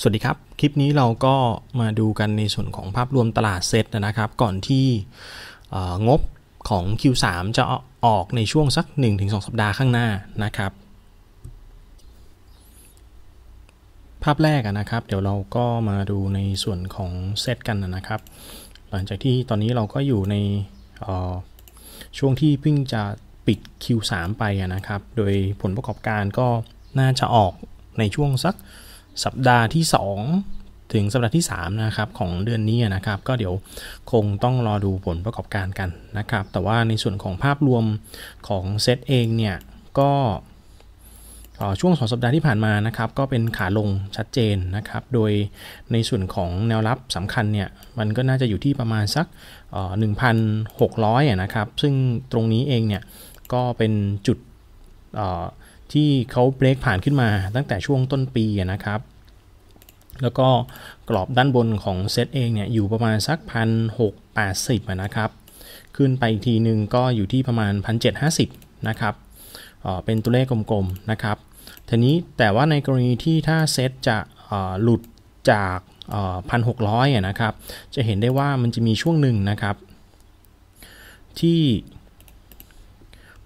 สวัสดีครับ คลิปนี้เราก็มาดูกันในส่วนของภาพรวมตลาดเซตนะครับก่อนที่งบของ Q3 จะออกในช่วงสัก 1-2 สัปดาห์ข้างหน้านะครับ ภาพแรกนะครับ เดี๋ยวเราก็มาดูในส่วนของเซตกันนะครับ หลังจากที่ตอนนี้เราก็อยู่ในช่วงที่เพิ่งจะปิด Q3 ไปนะครับ โดยผลประกอบการก็น่าจะออกในช่วงสักสัปดาห์ที่ 2 ถึงสัปดาห์ที่3นะครับของเดือนนี้นะครับก็เดี๋ยวคงต้องรอดูผลประกอบการกันนะครับแต่ว่าในส่วนของภาพรวมของเซตเองเนี่ยก็ช่วงสองสัปดาห์ที่ผ่านมานะครับก็เป็นขาลงชัดเจนนะครับโดยในส่วนของแนวรับสำคัญเนี่ยมันก็น่าจะอยู่ที่ประมาณสัก1,600นะครับซึ่งตรงนี้เองเนี่ย ก็เป็นจุดที่เขาเบรกผ่านขึ้นมาตั้งแต่ช่วงต้นปีนะครับ แล้วก็กรอบด้านบนของเซตเองเนี่ยอยู่ประมาณสักพันหกแปดสิบนะครับ ขึ้นไปอีกทีหนึ่งก็อยู่ที่ประมาณ 1,750นะครับ เป็นตัวเลขกลมๆนะครับ ทีนี้แต่ว่าในกรณีที่ถ้าเซตจะหลุดจากพันหกร้อยนะครับ จะเห็นได้ว่ามันจะมีช่วงหนึ่งนะครับ ที่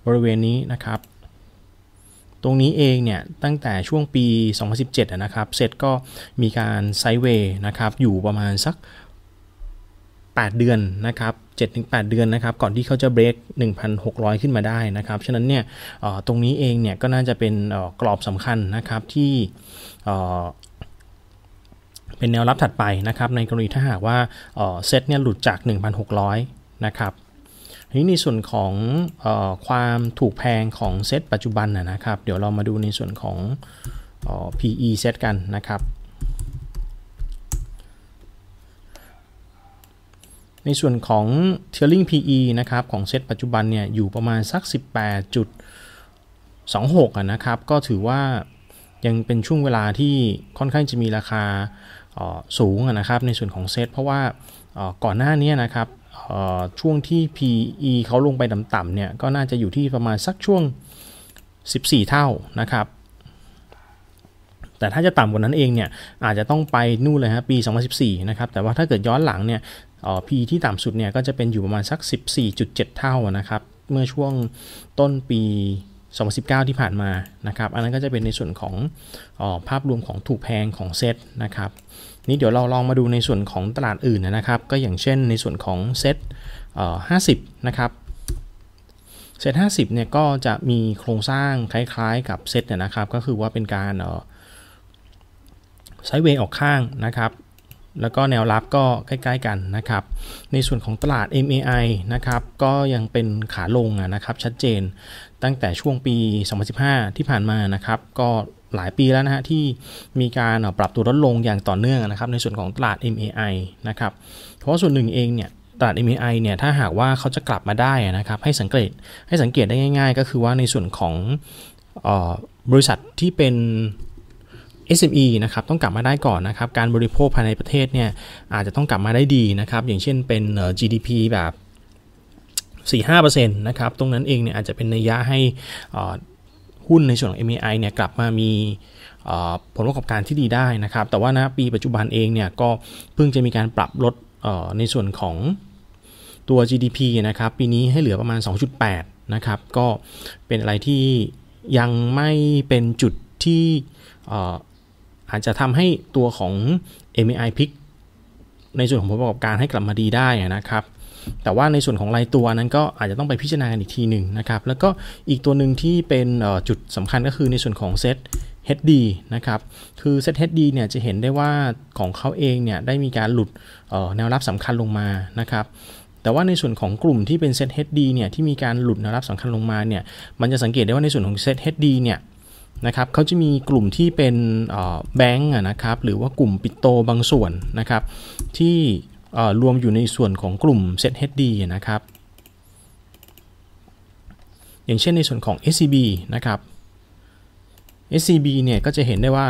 บริเวณนี้นะครับตรงนี้เองเนี่ยตั้งแต่ช่วงปี 2017นะครับเซจก็มีการไซเวย์นะครับอยู่ประมาณสัก 8 เดือนนะครับ7-8 เดือนนะครับ ก่อนที่เขาจะเบรก1,600 ขึ้นมาได้นะครับฉะนั้นเนี่ยตรงนี้เองเนี่ยก็น่าจะเป็นกรอบสำคัญนะครับที่ เป็นแนวรับถัดไปนะครับในกรณีถ้าหากว่าเซตเนี่ยหลุดจาก 1,600 นะครับทีนี้ในส่วนของออความถูกแพงของเซตปัจจุบันนะครับ เดี๋ยวเรามาดูในส่วนของออ PE เซตกันนะครับ ในส่วนของ t ท a ร์ i n g PE นะครับของเซตปัจจุบันเนี่ย อยู่ประมาณสัก 18.26นะครับ ก็ถือว่ายังเป็นช่วงเวลาที่ค่อนข้างจะมีราคาสูงนะครับในส่วนของเซตเพราะว่าก่อนหน้านี้นะครับช่วงที่ PE เขาลงไปต่ำๆเนี่ย ก็น่าจะอยู่ที่ประมาณสักช่วง 14 เท่า นะครับ แต่ถ้าจะต่ำกว่านั้นเอง เนี่ย อาจจะต้องไปนู่นเลยฮะปี 2014 นะครับ แต่ว่าถ้าเกิดย้อนหลัง เนี่ย PE ที่ต่ำสุด เนี่ย ก็จะเป็นอยู่ประมาณสัก 14.7 เท่านะครับ เมื่อช่วงต้นปี 2019 ที่ผ่านมา นะครับ อันนั้นก็จะเป็นในส่วนของอภาพรวมของถูกแพงของเซตนะครับนี้เดี๋ยวเราลองมาดูในส่วนของตลาดอื่นนะครับ ก็อย่างเช่นในส่วนของเซ็ตห้าสิบนะครับเซตห้าสิบเนี่ยก็จะมีโครงสร้างคล้ายๆ กับเซตเนี่ยนะครับก็คือว่าเป็นการไซด์เวย์ออกข้างนะครับ แล้วก็แนวรับก็ใกล้ๆกันนะครับ ในส่วนของตลาด MAI นะครับก็ยังเป็นขาลงนะครับชัดเจนตั้งแต่ช่วงปี2015 ที่ผ่านมานะครับก็หลายปีแล้วนะฮะ ที่มีการปรับตัวลดลงอย่างต่อเนื่องนะครับในส่วนของตลาด MAI นะครับเพราะส่วนหนึ่งเองเนี่ยตลาด MAI เนี่ยถ้าหากว่าเขาจะกลับมาได้นะครับให้สังเกตให้สังเกตได้ง่าย ๆ ก็คือว่าในส่วนของบริษัทที่เป็น SME นะครับต้องกลับมาได้ก่อนนะครับการบริโภคภายในประเทศเนี่ยอาจจะต้องกลับมาได้ดีนะครับอย่างเช่นเป็น GDP แบบ 4-5%นะครับตรงนั้นเองเนี่ยอาจจะเป็นนัยยะให้หุ้นในส่วนของ MAI เนี่ยกลับมามีผลประกอบการที่ดีได้นะครับ แต่ว่านะปีปัจจุบันเองเนี่ยก็เพิ่งจะมีการปรับลดในส่วนของตัว GDP นะครับปีนี้ให้เหลือประมาณ 2.8 นะครับ ก็เป็นอะไรที่ยังไม่เป็นจุดที่อาจจะทำให้ตัวของ MAI พิกในส่วนของผลประกอบการให้กลับมาดีได้นะครับแต่ว่าในส่วนของรายตัวนั้นก็อาจจะต้องไปพิจารณาอีกทีหนึ่งนะครับ แล้วก็อีกตัวหนึ่งที่เป็นจุดสำคัญก็คือในส่วนของเซต HD นะครับคือเซต HD เนี่ยจะเห็นได้ว่าของเขาเองเนี่ยได้มีการหลุดแนวรับสำคัญลงมานะครับ แต่ว่าในส่วนของกลุ่มที่เป็นเซต HD เนี่ยที่มีการหลุดแนวรับสำคัญลงมาเนี่ยมันจะสังเกตได้ว่าในส่วนของเซต HD เนี่ยนะครับเขาจะมีกลุ่มที่เป็นแบงก์นะครับ หรือว่ากลุ่มปิโตบางส่วนนะครับที่รวมอยู่ในส่วนของกลุ่ม Set h d นะครับ อย่างเช่นในส่วนของ SCB นะครับ SCB เนี่ยก็จะเห็นได้ว่า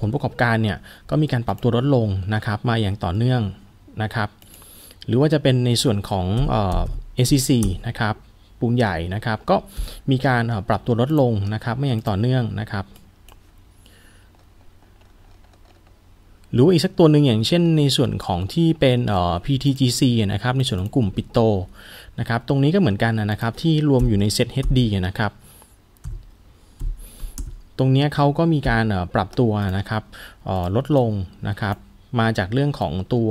ผลประกอบการเนี่ยก็มีการปรับตัวลดลงนะครับ มาอย่างต่อเนื่องนะครับ หรือว่าจะเป็นในส่วนของ SCC นะครับปูนใหญ่นะครับ ก็มีการปรับตัวลดลงนะครับไม่อย่างต่อเนื่องนะครับหรืออีกสักตัวหนึ่งอย่างเช่นในส่วนของที่เป็น PTGC นะครับ ในส่วนของกลุ่มปิโตนะครับตรงนี้ก็เหมือนกันนะครับที่รวมอยู่ในเซ็ต HD นะครับ ตรงนี้เขาก็มีการปรับตัวนะครับลดลงนะครับ มาจากเรื่องของตัว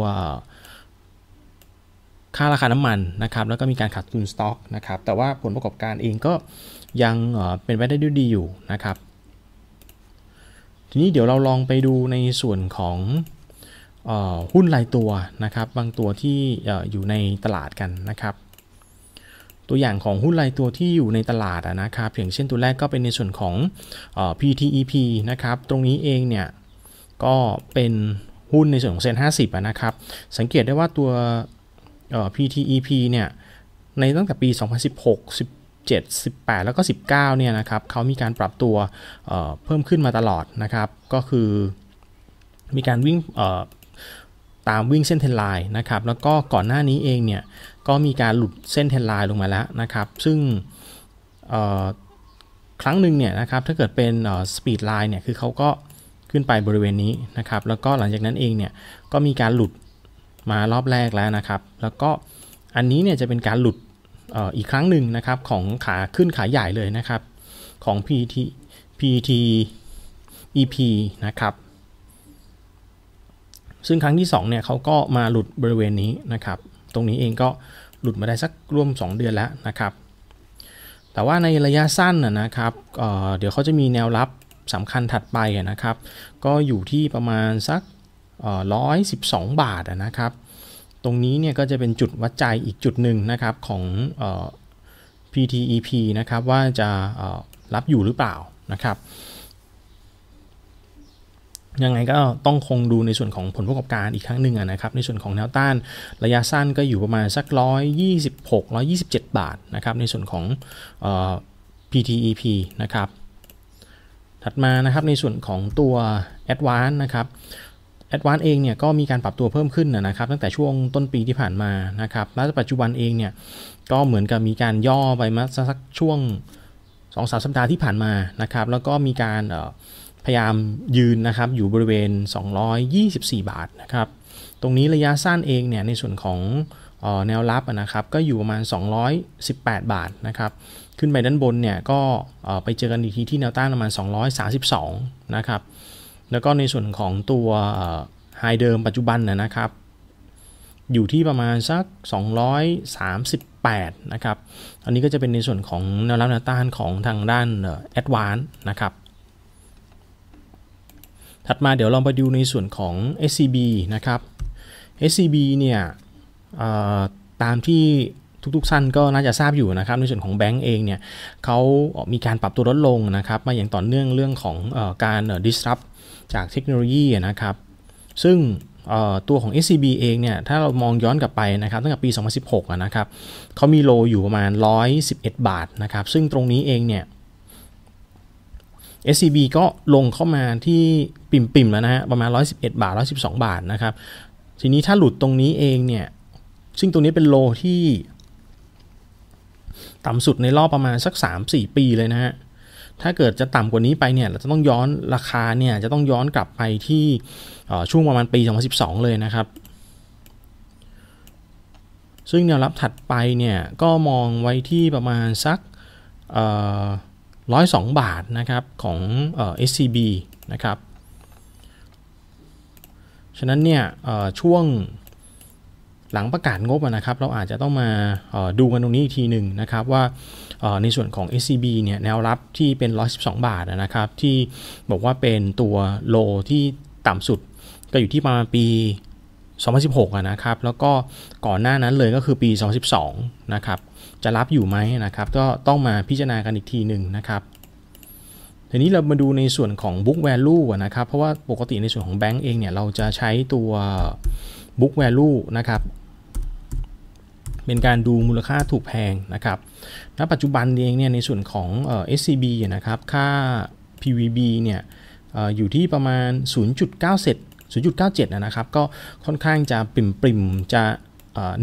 ค่าราคาน้ำมันนะครับ แล้วก็มีการขาดทุนสต็อกนะครับแต่ว่าผลประกอบการเองก็ยังเป็นไปได้ดีอยู่นะครับทีนี้เดี๋ยวเราลองไปดูในส่วนของหุ้นรายตัวนะครับ บางตัวที่อยู่ในตลาดกันนะครับ ตัวอย่างของหุ้นรายตัวที่อยู่ในตลาดนะครับอย่างเช่นตัวแรกก็เป็นในส่วนของ PTEP นะครับตรงนี้เองเนี่ยก็เป็นหุ้นในส่วนของเซ็นห้าสิบนะครับสังเกตได้ว่าตัว PTEP เนี่ยในตั้งแต่ปี 2016 17 18แล้วก็19เนี่ยนะครับเขามีการปรับตัวเเพิ่มขึ้นมาตลอดนะครับก็คือมีการวิ่งตามวิ่งเส้นเทนไลน์นะครับแล้วก็ก่อนหน้านี้เองเนี่ยก็มีการหลุดเส้นเทนไลน์ลงมาแล้วนะครับซึ่งครั้งหนึ่งเนี่ยนะครับถ้าเกิดเป็นสปีดไลน์เนี่ยคือเขาก็ขึ้นไปบริเวณนี้นะครับแล้วก็หลังจากนั้นเองเนี่ยก็มีการหลุดมารอบแรกแล้วนะครับแล้วก็อันนี้เนี่ยจะเป็นการหลุดอีกครั้งหนึ่งนะครับของขาขึ้นขาใหญ่เลยนะครับ ของ PT PT EP นะครับ ซึ่งครั้งที่ 2เนี่ยเขาก็มาหลุดบริเวณนี้นะครับ ตรงนี้เองก็หลุดมาได้สักร่วม 2 เดือนแล้วนะครับ แต่ว่าในระยะสั้นนะครับเเดี๋ยวเขาจะมีแนวรับสำคัญถัดไปนะครับก็อยู่ที่ประมาณสักร้อยสิบสองบาทนะครับตรงนี้เนี่ยก็จะเป็นจุดวัดใจอีกจุดหนึ่งนะครับของอ PTEP นะครับว่าจะรับอยู่หรือเปล่านะครับยังไงก็ต้องคงดูในส่วนของผลประกอบการอีกครั้งหนึ่งนะครับ ในส่วนของแนวต้านระยะสั้นก็อยู่ประมาณสัก126 127 บาทนะครับในส่วนของ PTEP นะครับถัดมานะครับในส่วนของตัว a d v a n c e นะครับแอดวานเองเนี่ยก็มีการปรับตัวเพิ่มขึ้นนะครับตั้งแต่ช่วงต้นปีที่ผ่านมานะครับและปัจจุบันเองเนี่ยก็เหมือนกับมีการย่อไปมาสักช่วง2อสสัปดาห์ที่ผ่านมานะครับแล้วก็มีการพยายามยืนนะครับอยู่บริเวณ 224 บาทนะครับตรงนี้ระยะสั้นเองเนี่ยในส่วนของแนวรับนะครับก็อยู่ประมาณ 218 บาทนะครับขึ้นไปด้านบนเนี่ยก็ไปเจอกันอีกทีที่แนวต้านประมาณ 232นะครับแล้วก็ในส่วนของตัวไฮเดิมปัจจุบันนะครับ อยู่ที่ประมาณสัก 238 นะครับอันนี้ก็จะเป็นในส่วนของแนวรับแนวต้านของทางด้านแอดวานนะครับถัดมาเดี๋ยวลองไปดูในส่วนของ SCB นะครับ SCB เนี่ยตามที่ทุกๆท่านก็น่าจะทราบอยู่นะครับ ในส่วนของแบงก์เองเนี่ยเขามีการปรับตัวลดลงนะครับ มาอย่างต่อเนื่องเรื่องของอการ disrupt จากเทคโนโลยีนะครับซึ่งตัวของ SCB เองเนี่ยถ้าเรามองย้อนกลับไปนะครับตั้งแต่ปี2016นะครับเขามีโล อยู่ประมาณ 111 บาทนะครับซึ่งตรงนี้เองเนี่ย SCB ก็ลงเข้ามาที่ปิ่มๆแล้วนะฮะประมาณ 111 บาท112 บาทนะครับทีนี้ถ้าหลุดตรงนี้เองเนี่ยซึ่งตรงนี้เป็นโลที่ ต่ำสุดในรอบประมาณสัก 3-4 ปีเลยนะฮะถ้าเกิดจะต่ำกว่านี้ไปเนี่ยเราจะต้องย้อนราคาเนี่ยจะต้องย้อนกลับไปที่ช่วงประมาณปี 2012 เลยนะครับ ซึ่งแนวรับถัดไปเนี่ยก็มองไว้ที่ประมาณสักร้อยสองบาทนะครับของเอชอ SCB นะครับฉะนั้นเนี่ยช่วงหลังประกาศงบนะครับ เราอาจจะต้องมาดูกันตรงนี้อีกทีหนึ่งนะครับว่าในส่วนของ SCB เนี่ยแนวรับที่เป็น 112 บาทนะครับ ที่บอกว่าเป็นตัวโลที่ต่ำสุด ก็อยู่ที่ประมาณปี 2016นะครับ แล้วก็ก่อนหน้านั้นเลยก็คือปี2012นะครับ จะรับอยู่ไหมนะครับก็ต้องมาพิจารณากันอีกทีหนึ่งนะครับ ทีนี้เรามาดูในส่วนของ book value นะครับ เพราะว่าปกติในส่วนของแบงก์เองเนี่ยเราจะใช้ตัว book value นะครับเป็นการดูมูลค่าถูกแพงนะครับ ณ ปัจจุบันเองเนี่ยในส่วนของเอ่อ SCB นะครับ ค่า PVB เนี่ยอยู่ที่ประมาณ 0.97 0.97นะครับก็ค่อนข้างจะปริมปริมจะ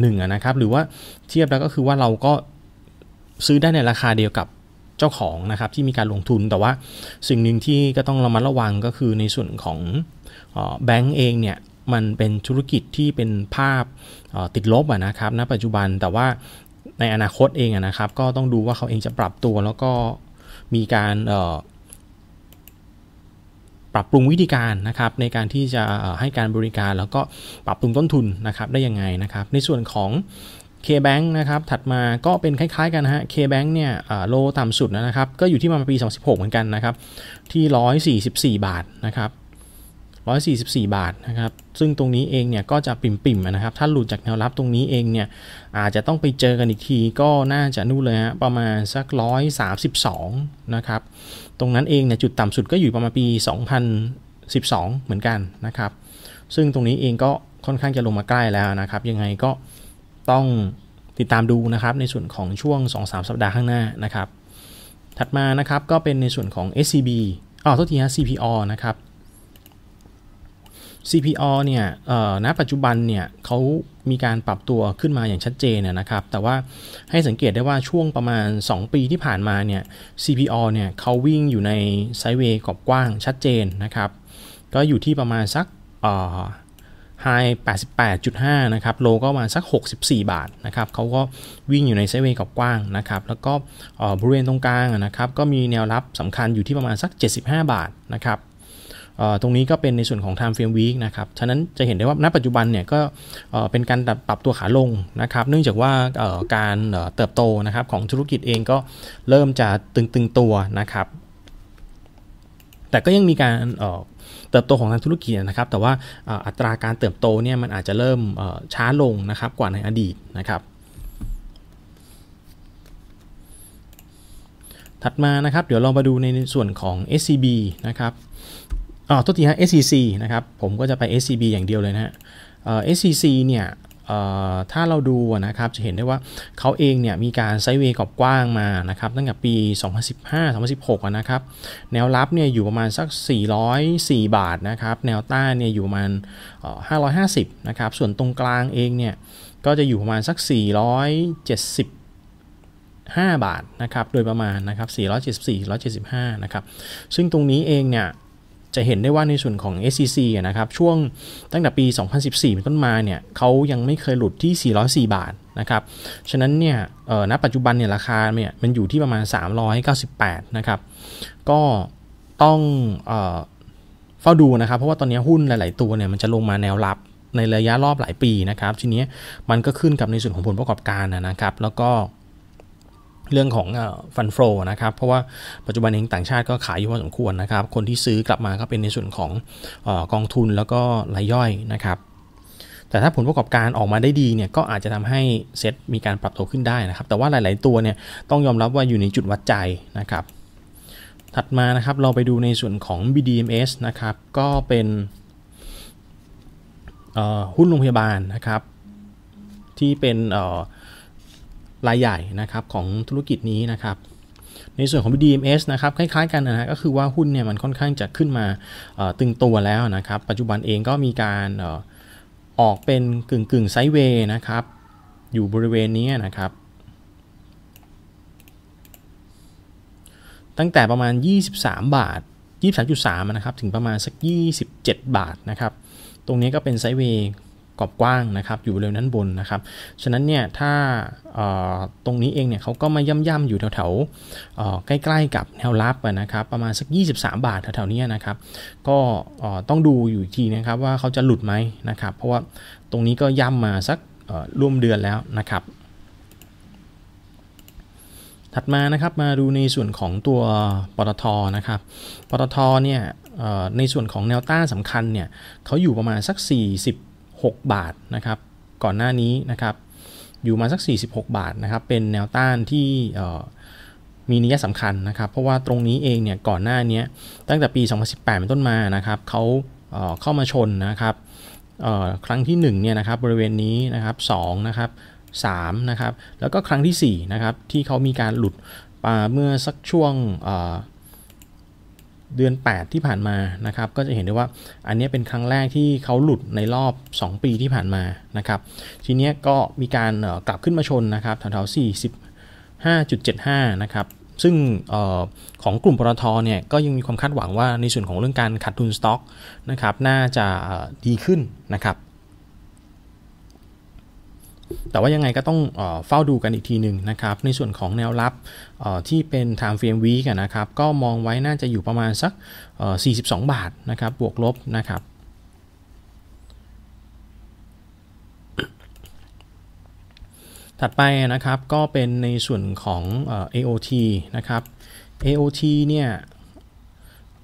หนึ่งนะครับ หรือว่าเทียบแล้วก็คือว่าเราก็ซื้อได้ในราคาเดียวกับเจ้าของนะครับที่มีการลงทุนแต่ว่าสิ่งหนึ่งที่ก็ต้องระมัดระวังก็คือในส่วนของแบงก์เองเนี่ยมันเป็นธุรกิจที่เป็นภาพติดลบนะครับ ณ ปัจจุบันแต่ว่าในอนาคตเองนะครับ ก็ต้องดูว่าเขาเองจะปรับตัว แล้วก็มีการปรับปรุงวิธีการนะครับ ในการที่จะให้การบริการแล้วก็ปรับปรุงต้นทุนนะครับได้ยังไงนะครับ ในส่วนของ K-Bank นะครับถัดมาก็เป็นคล้ายๆกันฮะ K-Bank เนี่ยโลต่ำสุดนะครับก็อยู่ที่มาปี2016เหมือนกันนะครับที่ 144 บาทนะครับ144 บาทนะครับซึ่งตรงนี้เองเนี่ยก็จะปิ่มๆนะครับถ้าหลุดจากแนวรับตรงนี้เองเนี่ยอาจจะต้องไปเจอกันอีกที ก็น่าจะนู่นเลยฮะประมาณสัก132นะครับตรงนั้นเองเนี่ยจุดต่ำสุดก็อยู่ประมาณปี 2012 เหมือนกันนะครับ ซึ่งตรงนี้เองก็ค่อนข้างจะลงมาใกล้แล้วนะครับยังไงก็ต้องติดตามดูนะครับในส่วนของช่วง 2-3 สัปดาห์ข้างหน้านะครับ ถัดมานะครับก็เป็นในส่วนของ SCB อ๋อทษทีฮะ CPO นะครับ CPO เนี่ยณปัจจุบัน เนี่ยเขามีการปรับตัวขึ้นมาอย่างชัดเจนนะครับ แต่ว่าให้สังเกตได้ว่าช่วงประมาณ 2 ปีที่ผ่านมาเนี่ย CPO เนี่ยเขาวิ่งอยู่ในไซเวย์กรอบกว้างชัดเจนนะครับ ก็อยู่ที่ประมาณสักไฮ88.5นะครับ โลก็มาสัก 64 บาทนะครับ เขาก็วิ่งอยู่ในไซเวกับกว้างนะครับ แล้วก็บริเวณตรงกลางนะครับ ก็มีแนวรับสำคัญอยู่ที่ประมาณสัก 75 บาทนะครับตรงนี้ก็เป็นในส่วนของ time frame week นะครับ ฉะนั้นจะเห็นได้ว่า ณ ปัจจุบันเนี่ยก็เป็นการปรับตัวขาลงนะครับ เนื่องจากว่าการเติบโตนะครับของธุรกิจเองก็เริ่มจะตึงๆตัวนะครับ แต่ก็ยังมีการเติบโตของทางธุรกิจนะครับ แต่ว่าอัตราการเติบโตเนี่ยมันอาจจะเริ่มช้าลงนะครับกว่าในอดีตนะครับ ถัดมานะครับเดี๋ยวเรามาดูในส่วนของ SCB นะครับอ๋อตัวที่ฮะ s c c นะครับ ผมก็จะไป SCB อย่างเดียวเลยนะฮะ s c c เนี่ยถ้าเราดูนะครับ จะเห็นได้ว่าเขาเองเนี่ย มีการไซเวกอบกว้างมานะครับตั้งแต่ปี 2015-2016นะครับแนวรับเนี่ยอยู่ประมาณสัก 404 บาทนะครับแนวต้านเนี่ยอยู่ประมาณ550นะครับส่วนตรงกลางเองเนี่ย ก็จะอยู่ประมาณสัก 470 5บาทนะครับโดยประมาณนะครับ474 175นะครับซึ่งตรงนี้เองเนี่ยจะเห็นได้ว่าในส่วนของ SCC นะครับช่วงตั้งแต่ปี 2014 เป็นต้นมา เนี่ยเขายังไม่เคยหลุดที่ 404 บาท นะครับ ฉะนั้น เนี่ยณปัจจุบัน เนี่ย ราคา เนี่ย มันอยู่ที่ประมาณ 398นะครับ ก็ต้องเฝ้าดู นะครับ เพราะว่า ตอนนี้หุ้นหลาย ๆ ตัว เนี่ย มันจะลงมาแนวรับ ในระยะรอบหลายปี นะครับ ทีนี้มันก็ขึ้นกับในส่วนของผลประกอบการนะครับ แล้วก็เรื่องของฟันโฟนะครับ เพราะว่าปัจจุบันเองต่างชาติก็ขายอยู่พอสมควรนะครับ คนที่ซื้อกลับมาก็เป็นในส่วนของอกองทุนแล้วก็รายย่อยนะครับ แต่ถ้าผลประกอบการออกมาได้ดีเนี่ยก็อาจจะทำให้เซ็ตมีการปรับตัวขึ้นได้นะครับ แต่ว่าหลาย ๆตัวเนี่ยต้องยอมรับว่าอยู่ในจุดวัดใจนะครับ ถัดมานะครับเราไปดูในส่วนของ BDMs นะครับ ก็เป็นหุ้นโรงพยาบาลนะครับ ที่เป็นรายใหญ่นะครับของธุรกิจนี้นะครับ ในส่วนของ BDMs นะครับคล้ายๆกันนะฮะก็คือว่าหุ้นเนี่ยมันค่อนข้างจะขึ้นมาตึงตัวแล้วนะครับ ปัจจุบันเองก็มีการออกเป็นกึ่งกึ่งไซด์เวย์นะครับ อยู่บริเวณนี้นะครับ ตั้งแต่ประมาณ 23 บาท 23.3นะครับถึงประมาณสัก 27 บาทนะครับตรงนี้ก็เป็นไซด์เวย์กรอบกว้างนะครับอยู่บริเวณนั้นบนนะครับฉะนั้นเนี่ยถ้าตรงนี้เองเนี่ยเขาก็มาย่ำย่ำอยู่แถวๆใกล้ๆ กับแนวรับนะครับประมาณสัก 23 บาทแถวๆนี้นะครับก็ต้องดูอยู่ทีนะครับว่าเขาจะหลุดไหมนะครับเพราะว่าตรงนี้ก็ย่ำมาสักร่วมเดือนแล้วนะครับ ถัดมานะครับมาดูในส่วนของตัวปตทนะครับปตทเนี่ยในส่วนของแนวต้านสำคัญเนี่ยเขาอยู่ประมาณสัก 40 46บาทนะครับก่อนหน้านี้นะครับอยู่มาสัก 46 บาทนะครับ เป็นแนวต้านที่มีนัยสำคัญนะครับเพราะว่าตรงนี้เองเนี่ยก่อนหน้านี้ตั้งแต่ปี 2018เป็นต้นมานะครับเขาเข้ามาชนนะครับครั้งที่1เนี่ยนะครับบริเวณนี้นะครับ2นะครับ3นะครับแล้วก็ครั้งที่4นะครับ ที่เขามีการหลุดเมื่อสักช่วงเดือน 8 ที่ผ่านมานะครับ ก็จะเห็นได้ว่าอันนี้เป็นครั้งแรกที่เขาหลุดในรอบ 2 ปีที่ผ่านมานะครับ ทีนี้ก็มีการกลับขึ้นมาชนนะครับแถวๆ45.75 นะครับ ซึ่งออของกลุ่มปตทเนี่ยก็ยังมีความคาดหวังว่าในส่วนของเรื่องการขัดทุนสต็อกนะครับน่าจะดีขึ้นนะครับแต่ว่ายังไงก็ต้องเฝ้าดูกันอีกทีหนึ่งนะครับ ในส่วนของแนวรับที่เป็น time frame week นะครับ ก็มองไว้น่าจะอยู่ประมาณสัก 42 บาทนะครับบวกลบนะครับ ถัดไปนะครับก็เป็นในส่วนของ AOT นะครับ AOT เนี่ย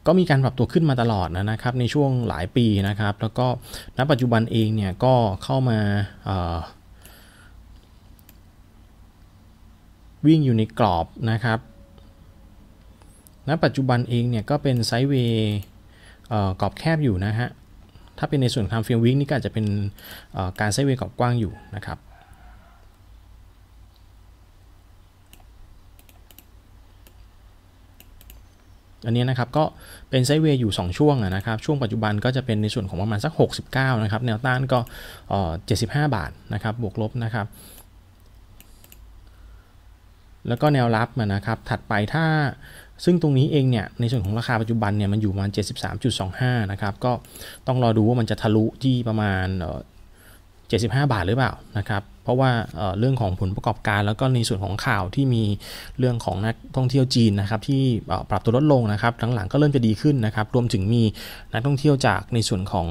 ก็มีการปรับตัวขึ้นมาตลอดนะครับ ในช่วงหลายปีนะครับ แล้วก็ณปัจจุบันเองเนี่ยก็เข้ามาวิ่งอยู่ในกรอบนะครับ ณ ปัจจุบันเองเนี่ยก็เป็นไซด์เวย์กรอบแคบอยู่นะฮะ ถ้าเป็นในส่วนทำเฟรมวิ่งนี่ก็อาจจะเป็นการไซด์เวย์กรอบกว้างอยู่นะครับ อันนี้นะครับก็เป็นไซด์เวย์อยู่2ช่วงนะครับ ช่วงปัจจุบันก็จะเป็นในส่วนของประมาณสัก 69 นะครับแนวต้านก็75 บาทนะครับ บวกลบนะครับแล้วก็แนวรับนะครับถัดไปถ้าซึ่งตรงนี้เองเนี่ยในส่วนของราคาปัจจุบันเนี่ยมันอยู่ประมาณ73.25นะครับก็ต้องรอดูว่ามันจะทะลุที่ประมาณ75 บาทหรือเปล่านะครับเพราะว่าเรื่องของผลประกอบการแล้วก็ในส่วนของข่าวที่มีเรื่องของนักท่องเที่ยวจีนนะครับที่ปรับตัวลดลงนะครับหลังๆก็เริ่มจะดีขึ้นนะครับรวมถึงมีนักท่องเที่ยวจากในส่วนของ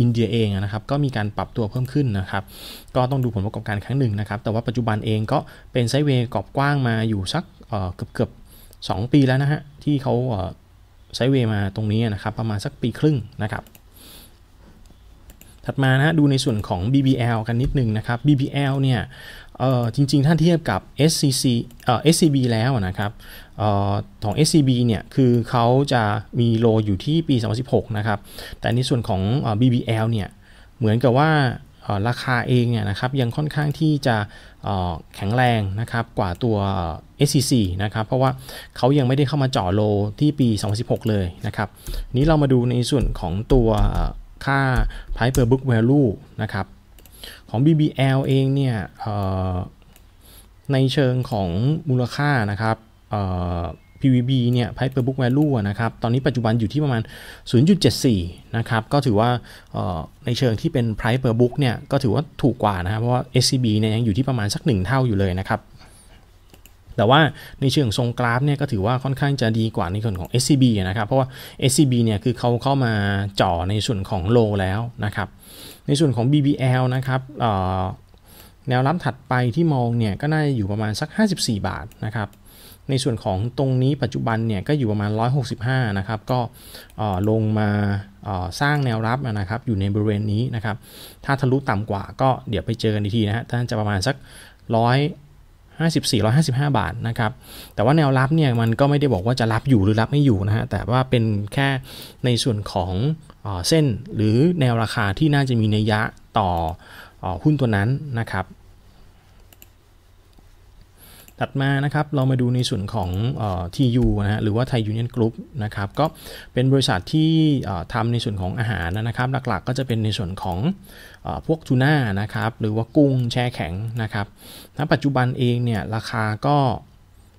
อินเดียเองนะครับก็มีการปรับตัวเพิ่มขึ้นนะครับก็ต้องดูผลประกอบการครั้งหนึ่งนะครับแต่ว่าปัจจุบันเองก็เป็นไซเวย์กรอบกว้างมาอยู่สักเกือบเกือบสปีแล้วนะฮะที่เขาไซเวย์มาตรงนี้นะครับประมาณสักปีครึ่งนะครับถัดมานะดูในส่วนของ BBL กันนิดนึงนะครับ BBL เนี่ยจริงๆถ้าเทียบกับ SCC เอ่อ SCB แล้วนะครับของ SCB เนี่ย คือเขาจะมีโลอยู่ที่ปี 2016 นะครับ แต่ในส่วนของ BBL เนี่ย เหมือนกับว่าราคาเองเนี่ยนะครับยังค่อนข้างที่จะแข็งแรงนะครับกว่าตัว SCC นะครับเพราะว่าเขายังไม่ได้เข้ามาเจาะโลที่ปี 2016 เลยนะครับ นี้เรามาดูในส่วนของตัวค่า price per book value นะครับ ของ BBL เองเนี่ยในเชิงของมูลค่านะครับ PVB เนี่ย Price per book value นะครับ ตอนนี้ปัจจุบันอยู่ที่ประมาณ 0.74นะครับ ก็ถือว่าในเชิงที่เป็น Price per book เนี่ย ก็ถือว่าถูกกว่านะครับเพราะว่า SCB เนี่ยยังอยู่ที่ประมาณสัก 1 เท่าอยู่เลยนะครับ แต่ว่าในเชิงทรงกราฟเนี่ย ก็ถือว่าค่อนข้างจะดีกว่าในส่วนของ SCB นะครับ เพราะว่า SCB เนี่ย คือเขาเข้ามาจ่อในส่วนของโลแล้วนะครับ ในส่วนของ BBL นะครับแนวรับถัดไปที่มองเนี่ย ก็น่าจะอยู่ประมาณสัก 54 บาทนะครับในส่วนของตรงนี้ปัจจุบันเนี่ยก็อยู่ประมาณ 165 นะครับ ก็ลงมาสร้างแนวรับนะครับ อยู่ในบริเวณนี้นะครับ ถ้าทะลุต่ำกว่าก็เดี๋ยวไปเจอกันอีกทีนะฮะท่านจะประมาณสัก100 54 155 บาทนะครับ แต่ว่าแนวรับเนี่ยมันก็ไม่ได้บอกว่าจะรับอยู่หรือรับไม่อยู่นะฮะ แต่ว่าเป็นแค่ในส่วนของเส้นหรือแนวราคาที่น่าจะมีนัยยะต่อหุ้นตัวนั้นนะครับถัดมานะครับ เรามาดูในส่วนของอ TU นะฮะ หรือว่าไทยยูเนียนกรุ๊ปนะครับ ก็เป็นบริษัทที่ทำในส่วนของอาหารนะครับ หลักๆก็จะเป็นในส่วนของอพวกทูน่านะครับ หรือว่ากุ้งแช่แข็งนะครับ ณ ปัจจุบันเองเนี่ย ราคาก็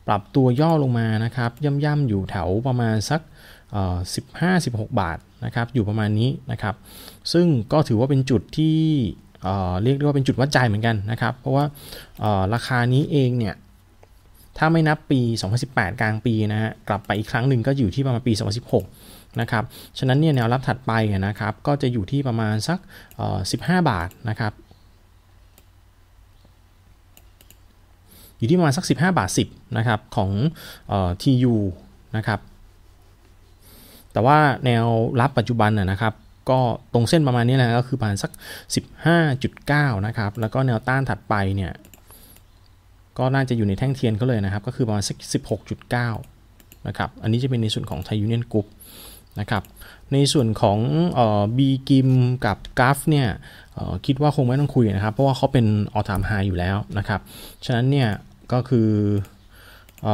ปรับตัวย่อลงมานะครับ ย่ำๆอยู่แถวประมาณสัก 15-16 บาทนะครับ อยู่ประมาณนี้นะครับ ซึ่งก็ถือว่าเป็นจุดที่เรียกได้ว่าเป็นจุดวัดใจเหมือนกันนะครับ เพราะว่าราคานี้เองเนี่ยถ้าไม่นับปี2018กลางปีนะฮะ กลับไปอีกครั้งหนึ่งก็อยู่ที่ประมาณปี2016นะครับ ฉะนั้นเนี่ยแนวรับถัดไปนะครับ ก็จะอยู่ที่ประมาณสัก15 บาทนะครับ อยู่ที่ประมาณสัก15บาท10นะครับของออ TU นะครับ แต่ว่าแนวรับปัจจุบันนะครับ ก็ตรงเส้นประมาณนี้แหละ ก็คือประมาณสัก 15.9นะครับ แล้วก็แนวต้านถัดไปเนี่ยก็น่าจะอยู่ในแท่งเทียนเขาเลยนะครับก็คือประมาณสัก 16.9 นะครับอันนี้จะเป็นในส่วนของไทยยูเนียนกรุ๊ปนะครับในส่วนของบีกิมกับกราฟเนี่ยคิดว่าคงไม่ต้องคุยนะครับเพราะว่าเขาเป็นออทามไฮอยู่แล้วนะครับฉะนั้นเนี่ยก็คือเอ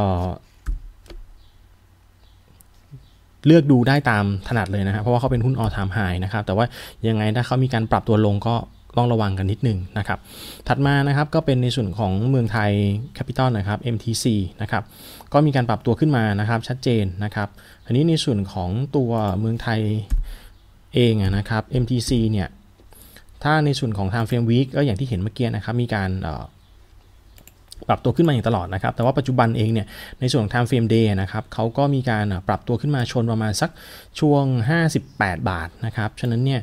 เลือกดูได้ตามถนัดเลยนะครับเพราะว่าเขาเป็นหุ้นออทามไฮนะครับแต่ว่ายังไงถ้าเขามีการปรับตัวลงก็ต้องระวังกันนิดนึงนะครับ ถัดมานะครับก็เป็นในส่วนของเมืองไทยแคปิตอลนะครับ MTC นะครับ ก็มีการปรับตัวขึ้นมานะครับชัดเจนนะครับ อันนี้ในส่วนของตัวเมืองไทยเองนะครับ MTC เนี่ยถ้าในส่วนของ Time Frame Week ก็อย่างที่เห็นเมื่อกี้นะครับมีการปรับตัวขึ้นมาอย่างตลอดนะครับ แต่ว่าปัจจุบันเองเนี่ย ในส่วนของ time frame day นะครับเขาก็มีการปรับตัวขึ้นมาชนประมาณสักช่วง 58 บาทนะครับ ฉะนั้นเนี่ย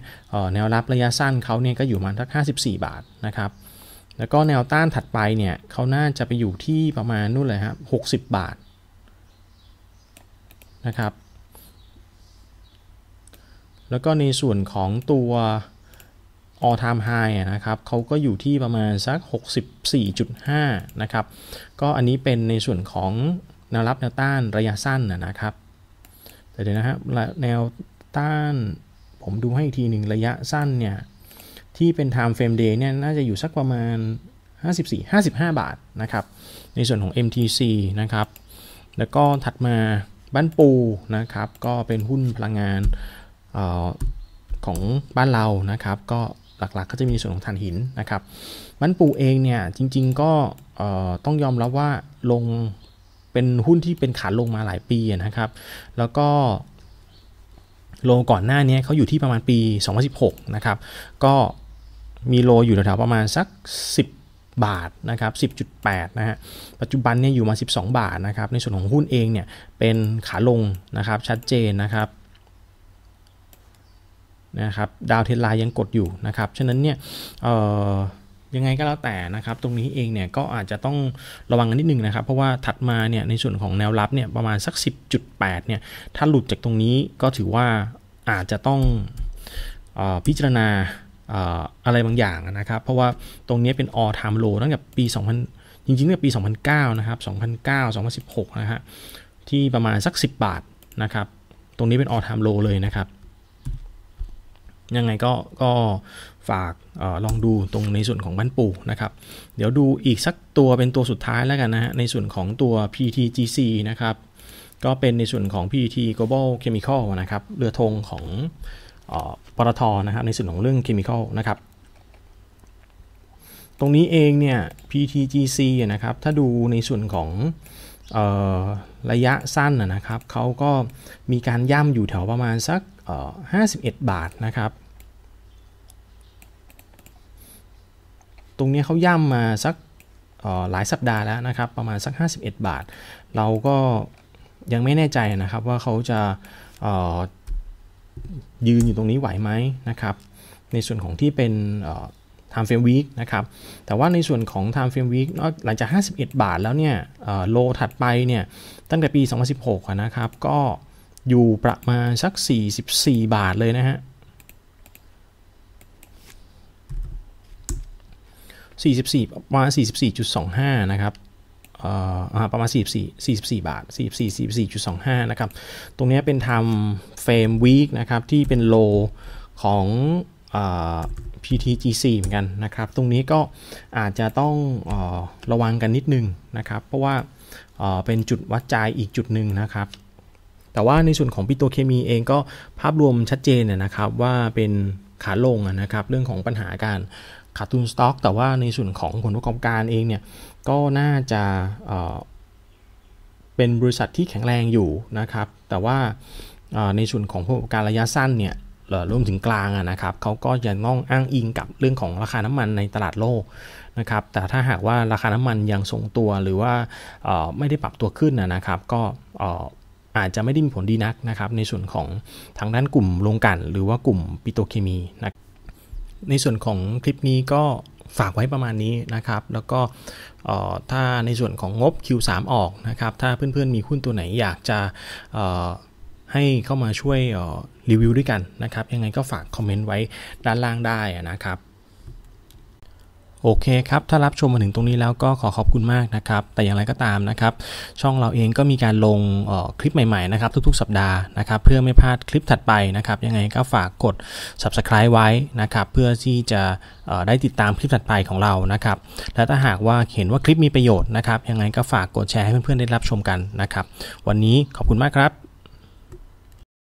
แนวรับระยะสั้นเขาเนี่ยก็อยู่มาทัก 54 บาทนะครับ แล้วก็แนวต้านถัดไปเนี่ยเขาน่าจะไปอยู่ที่ประมาณนู่นเลยครับ60 บาทนะครับ แล้วก็ในส่วนของตัว all time high นะครับเขาก็อยู่ที่ประมาณสัก 64.5นะครับ ก็อันนี้เป็นในส่วนของแนวรับแนวต้านระยะสั้นนะครับ แต่เดี๋ยวนะฮะแนวต้านผมดูให้อีกทีหนึ่งระยะสั้นเนี่ย ที่เป็น time frame day เนี่ยน่าจะอยู่สักประมาณ 54 55 บาทนะครับในส่วนของ MTC นะครับแล้วก็ถัดมาบ้านปู นะครับ ก็เป็นหุ้นพลังงานออของบ้านเรานะครับก็หลักๆ ก็จะมีส่วนของถ่านหินนะครับ มันปูเองเนี่ยจริงๆก็ต้องยอมรับว่าลงเป็นหุ้นที่เป็นขาลงมาหลายปีนะครับ แล้วก็โลก่อนหน้านี้เขาอยู่ที่ประมาณปี 2016นะครับ ก็มีโลอยู่แถวๆประมาณสัก 10 บาทนะครับ10.8นะฮะปัจจุบันเนี่ยอยู่มา 12 บาทนะครับ ในส่วนของหุ้นเองเนี่ยเป็นขาลงนะครับชัดเจนนะครับนะครับดาวเทนไลายังกดอยู่นะครับ ฉะนั้นเนี่ยยังไงก็แล้วแต่นะครับ ตรงนี้เองเนี่ยก็อาจจะต้องระวังกันนิดนึงนะครับ เพราะว่าถัดมาเนี่ยในส่วนของแนวรับเนี่ยประมาณสัก 10.8เนี่ยถ้าหลุดจากตรงนี้ก็ถือว่าอาจจะต้องอพิจารณาอะไรบางอย่างนะครับ เพราะว่าตรงนี้เป็น all time low ตั้งแต่ปี 2000 จริงๆตั้งแต่ปี 2009นะครับ2009 2016นะฮะที่ประมาณสัก 10 บาทนะครับตรงนี้เป็น all time low เลยนะครับยังไงก็ก็ฝากออลองดูตรงในส่วนของบ้านปู่นะครับเดี๋ยวดูอีกสักตัวเป็นตัวสุดท้ายแล้วกันนะฮะในส่วนของตัว PTGC นะครับก็เป็นในส่วนของ PT Global Chemical นะครับเรือธงของออปตทนะครับในส่วนของเรื่องเคมีคอลนะครับตรงนี้เองเนี่ย PTGC นะครับถ้าดูในส่วนของระยะสั้นนะครับเขาก็มีการย่ำอยู่แถวประมาณสัก51 บาทนะครับ ตรงนี้เขาย่ำมาสักหลายสัปดาห์แล้วนะครับ ประมาณสัก 51 บาท เราก็ยังไม่แน่ใจนะครับว่าเขาจะยืนอยู่ตรงนี้ไหวไหมนะครับ ในส่วนของที่เป็น time frame week นะครับแต่ว่าในส่วนของ time frame week หลังจาก 51 บาทแล้วเนี่ยโลถัดไปเนี่ย ตั้งแต่ปี 2016 นะครับก็อยู่ประมาณ สัก 44 บาทเลยนะฮะ44ประมาณ 44.25 นะครับ ประมาณ 44 44 บาท44 44.25 นะครับ ตรงนี้เป็นทำเฟรมวีคนะครับที่เป็นโลของอ PTGC เหมือนกันนะครับ ตรงนี้ก็อาจจะต้องอระวังกันนิดนึงนะครับ เพราะว่าเป็นจุดวัดใจอีกจุดหนึ่งนะครับแต่ว่าในส่วนของปิโตเคมีเองก็ภาพรวมชัดเจนนะครับว่าเป็นขาลงนะครับ เรื่องของปัญหาการขาดทุนสต็อกแต่ว่าในส่วนของผลประกอบการเองเนี่ยก็น่าจะเป็นบริษัทที่แข็งแรงอยู่นะครับ แต่ว่าในส่วนของผลประกอบการระยะสั้นเนี่ยรวมถึงกลางนะครับเขาก็จะง้องอ้างอิงกับเรื่องของราคาน้ำมันในตลาดโลกนะครับแต่ถ้าหากว่าราคาน้ำมันยังทรงตัวหรือว่าไม่ได้ปรับตัวขึ้นนะครับ ก็อาจจะไม่ได้มีผลดีนักนะครับ ในส่วนของทางด้านกลุ่มโรงกัน หรือว่ากลุ่มปิโตเคมีนะในส่วนของคลิปนี้ก็ฝากไว้ประมาณนี้นะครับ แล้วก็ถ้าในส่วนของงบ Q3 ออกนะครับ ถ้าเพื่อนๆมีหุ้นตัวไหนอยากจะให้เข้ามาช่วยรีวิวด้วยกันนะครับยังไงก็ฝากคอมเมนต์ไว้ด้านล่างได้นะครับโอเคครับ ถ้ารับชมมาถึงตรงนี้แล้วก็ขอขอบคุณมากนะครับ แต่อย่างไรก็ตามนะครับ ช่องเราเองก็มีการลงคลิปใหม่ๆนะครับ ทุกๆสัปดาห์นะครับเพื่อไม่พลาดคลิปถัดไปนะครับยังไงก็ฝากกด subscribe ไว้นะครับเพื่อที่จะได้ติดตามคลิปถัดไปของเรานะครับ และถ้าหากว่าเห็นว่าคลิปมีประโยชน์นะครับยังไงก็ฝากกดแชร์ให้เพื่อนๆได้รับชมกันนะครับวันนี้ขอบคุณมากครับ